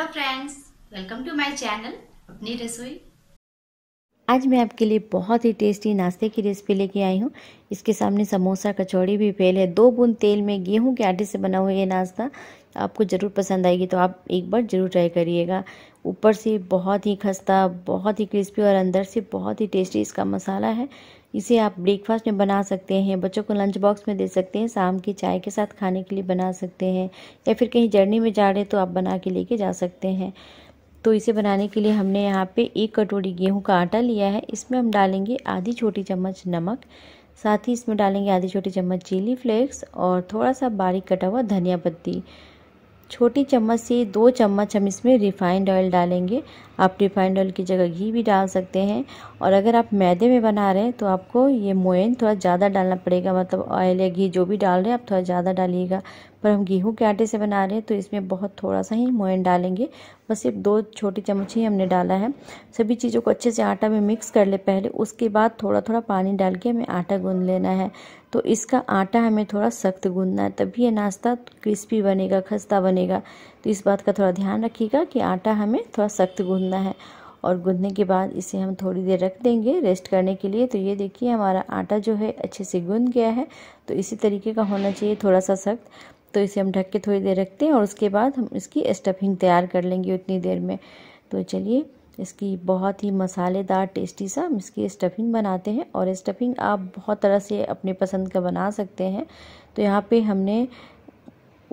hello friends welcome to my channel Apni Rasoi आज मैं आपके लिए बहुत ही टेस्टी नाश्ते की रेसिपी लेके आई हूँ इसके सामने समोसा कचौड़ी भी फेल है दो बूंद तेल में गेहूं के आटे से बना हुआ ये नाश्ता आपको ज़रूर पसंद आएगी तो आप एक बार ज़रूर ट्राई करिएगा ऊपर से बहुत ही खस्ता बहुत ही क्रिस्पी और अंदर से बहुत ही टेस्टी इसका मसाला है इसे आप ब्रेकफास्ट में बना सकते हैं बच्चों को लंच बॉक्स में दे सकते हैं शाम की चाय के साथ खाने के लिए बना सकते हैं या फिर कहीं जर्नी में जा रहे तो आप बना के लेके जा सकते हैं तो इसे बनाने के लिए हमने यहाँ पे एक कटोरी गेहूं का आटा लिया है इसमें हम डालेंगे आधी छोटी चम्मच नमक साथ ही इसमें डालेंगे आधी छोटी चम्मच चिली फ्लेक्स और थोड़ा सा बारीक कटा हुआ धनिया पत्ती छोटी चम्मच से दो चम्मच हम इसमें रिफाइंड ऑयल डालेंगे आप रिफाइंड ऑयल की जगह घी भी डाल सकते हैं और अगर आप मैदे में बना रहे हैं तो आपको ये मोयन थोड़ा ज़्यादा डालना पड़ेगा मतलब ऑयल या घी जो भी डाल रहे हैं आप थोड़ा ज़्यादा डालिएगा पर हम गेहूं के आटे से बना रहे हैं तो इसमें बहुत थोड़ा सा ही मोयन डालेंगे बस सिर्फ दो छोटी चम्मच ही हमने डाला है सभी चीज़ों को अच्छे से आटा में मिक्स कर ले पहले उसके बाद थोड़ा थोड़ा पानी डाल के हमें आटा गूंद लेना है तो इसका आटा हमें थोड़ा सख्त गूंदना है तभी यह नाश्ता क्रिस्पी बनेगा खस्ता बनेगा तो इस बात का थोड़ा ध्यान रखिएगा कि आटा हमें थोड़ा सख्त गूंदना है और गूंदने के बाद इसे हम थोड़ी देर रख देंगे रेस्ट करने के लिए तो ये देखिए हमारा आटा जो है अच्छे से गूंद गया है तो इसी तरीके का होना चाहिए थोड़ा सा सख्त तो इसे हम ढक के थोड़ी देर रखते हैं और उसके बाद हम इसकी स्टफिंग तैयार कर लेंगे उतनी देर में तो चलिए इसकी बहुत ही मसालेदार टेस्टी सा हम इसकी स्टफिंग बनाते हैं और स्टफिंग आप बहुत तरह से अपने पसंद का बना सकते हैं तो यहाँ पे हमने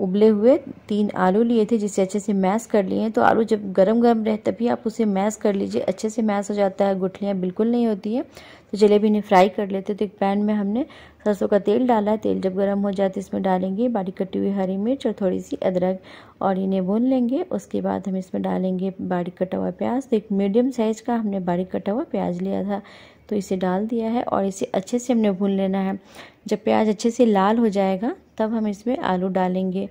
उबले हुए तीन आलू लिए थे जिसे अच्छे से मैश कर लिए हैं तो आलू जब गरम गरम रहे तभी आप उसे मैश कर लीजिए अच्छे से मैश हो जाता है गुठलियाँ बिल्कुल नहीं होती है तो जलेबी इन्हें फ्राई कर लेते तो एक पैन में हमने सरसों का तेल डाला है तेल जब गर्म हो जाए तो इसमें डालेंगे बारीक कटी हुई हरी मिर्च और थोड़ी सी अदरक और इन्हें भून लेंगे उसके बाद हम इसमें डालेंगे बारीक कटा हुआ प्याज तो एक मीडियम साइज़ का हमने बारीक कटा हुआ प्याज लिया था तो इसे डाल दिया है और इसे अच्छे से हमने भून लेना है जब प्याज अच्छे से लाल हो जाएगा तब हम इसमें आलू डालेंगे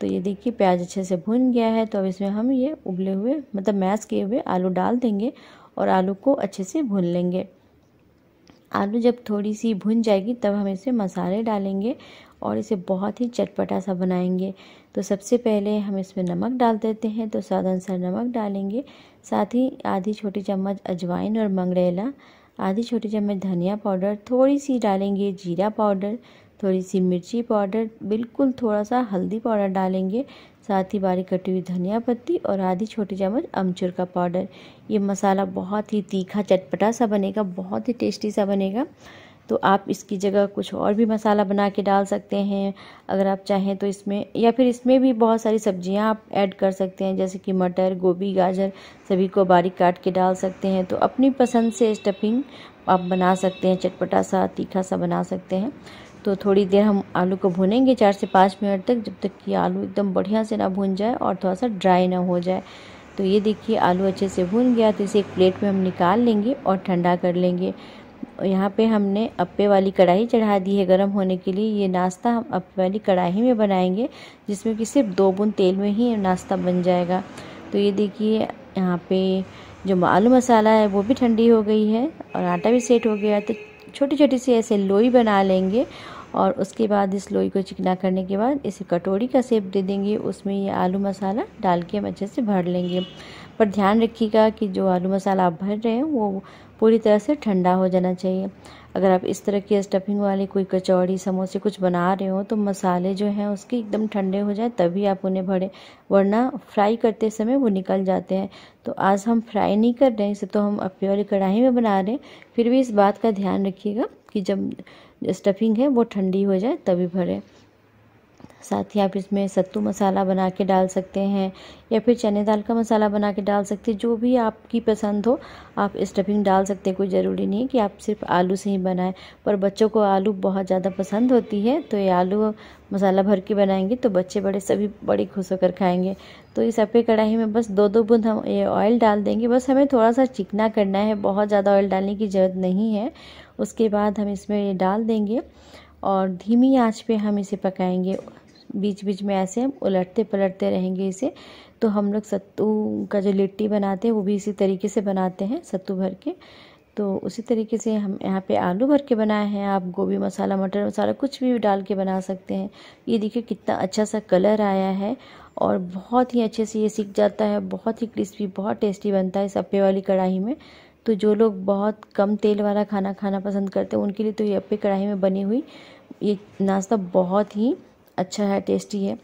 तो ये देखिए प्याज अच्छे से भून गया है तो अब इसमें हम ये उबले हुए मतलब मैश किए हुए आलू डाल देंगे और आलू को अच्छे से भून लेंगे आलू जब थोड़ी सी भुन जाएगी तब हम इसमें मसाले डालेंगे और इसे बहुत ही चटपटा सा बनाएंगे तो सबसे पहले हम इसमें नमक डाल देते हैं तो स्वाद अनुसार नमक डालेंगे साथ ही आधी छोटी चम्मच अजवाइन और मंगरेला आधी छोटी चम्मच धनिया पाउडर थोड़ी सी डालेंगे जीरा पाउडर थोड़ी सी मिर्ची पाउडर बिल्कुल थोड़ा सा हल्दी पाउडर डालेंगे साथ ही बारीक कटी हुई धनिया पत्ती और आधी छोटी चम्मच अमचूर का पाउडर ये मसाला बहुत ही तीखा चटपटा सा बनेगा बहुत ही टेस्टी सा बनेगा तो आप इसकी जगह कुछ और भी मसाला बना के डाल सकते हैं अगर आप चाहें तो इसमें या फिर इसमें भी बहुत सारी सब्जियां आप ऐड कर सकते हैं जैसे कि मटर गोभी गाजर सभी को बारीक काट के डाल सकते हैं तो अपनी पसंद से स्टफिंग आप बना सकते हैं चटपटा सा तीखा सा बना सकते हैं तो थोड़ी देर हम आलू को भुनेंगे चार से पाँच मिनट तक जब तक कि आलू एकदम बढ़िया से ना भून जाए और थोड़ा सा ड्राई ना हो जाए तो ये देखिए आलू अच्छे से भून गया तो इसे एक प्लेट में हम निकाल लेंगे और ठंडा कर लेंगे और यहाँ पे हमने अप्पे वाली कढ़ाई चढ़ा दी है गर्म होने के लिए ये नाश्ता हम अप्पे वाली कढ़ाई में बनाएंगे जिसमें कि सिर्फ दो बूंद तेल में ही नाश्ता बन जाएगा तो ये देखिए यहाँ पे जो आलू मसाला है वो भी ठंडी हो गई है और आटा भी सेट हो गया तो छोटी छोटी सी ऐसे लोई बना लेंगे और उसके बाद इस लोई को चिकना करने के बाद इसे कटोरी का सेप दे देंगे उसमें ये आलू मसाला डाल के हम अच्छे से भर लेंगे पर ध्यान रखिएगा कि जो आलू मसाला आप भर रहे हैं वो पूरी तरह से ठंडा हो जाना चाहिए अगर आप इस तरह की स्टफिंग वाली कोई कचौड़ी समोसे कुछ बना रहे हो तो मसाले जो हैं उसके एकदम ठंडे हो जाए तभी आप उन्हें भरें वरना फ्राई करते समय वो निकल जाते हैं तो आज हम फ्राई नहीं कर रहे हैं इसे तो हम अपनी वाली कढ़ाई में बना रहे हैं फिर भी इस बात का ध्यान रखिएगा कि जब स्टफिंग है वो ठंडी हो जाए तभी भरें साथ ही आप इसमें सत्तू मसाला बना के डाल सकते हैं या फिर चने दाल का मसाला बना के डाल सकते हैं जो भी आपकी पसंद हो आप स्टफिंग डाल सकते हैं कोई ज़रूरी नहीं है कि आप सिर्फ आलू से ही बनाएं पर बच्चों को आलू बहुत ज़्यादा पसंद होती है तो ये आलू मसाला भर के बनाएंगे तो बच्चे बड़े सभी बड़े खुश होकर खाएँगे तो इस अपे कढ़ाई में बस दो दो बूंद हम ये ऑयल डाल देंगे बस हमें थोड़ा सा चिकना करना है बहुत ज़्यादा ऑयल डालने की ज़रूरत नहीं है उसके बाद हम इसमें ये डाल देंगे और धीमी आँच पर हम इसे पकाएँगे बीच बीच में ऐसे हम उलटते पलटते रहेंगे इसे तो हम लोग सत्तू का जो लिट्टी बनाते हैं वो भी इसी तरीके से बनाते हैं सत्तू भर के तो उसी तरीके से हम यहाँ पे आलू भर के बनाए हैं आप गोभी मसाला मटर मसाला कुछ भी डाल के बना सकते हैं ये देखिए कितना अच्छा सा कलर आया है और बहुत ही अच्छे से ये सीख जाता है बहुत ही क्रिस्पी बहुत टेस्टी बनता है इस अप्पे वाली कढ़ाई में तो जो लोग बहुत कम तेल वाला खाना खाना पसंद करते हैं उनके लिए तो ये अप्पे कढ़ाई में बनी हुई ये नाश्ता बहुत ही अच्छा है टेस्टी है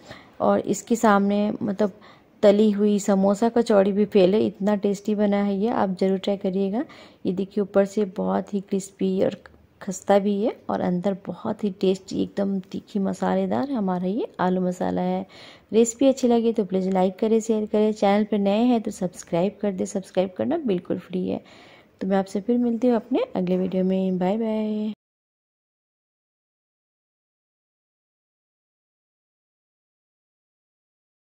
और इसके सामने मतलब तली हुई समोसा कचौड़ी भी फेल है इतना टेस्टी बना है ये आप ज़रूर ट्राई करिएगा ये देखिए ऊपर से बहुत ही क्रिस्पी और खस्ता भी है और अंदर बहुत ही टेस्टी एकदम तीखी मसालेदार हमारा ये आलू मसाला है रेसिपी अच्छी लगी तो प्लीज़ लाइक करें शेयर करें चैनल पर नए हैं तो सब्सक्राइब कर दें सब्सक्राइब करना बिल्कुल फ्री है तो मैं आपसे फिर मिलती हूँ अपने अगले वीडियो में बाय बाय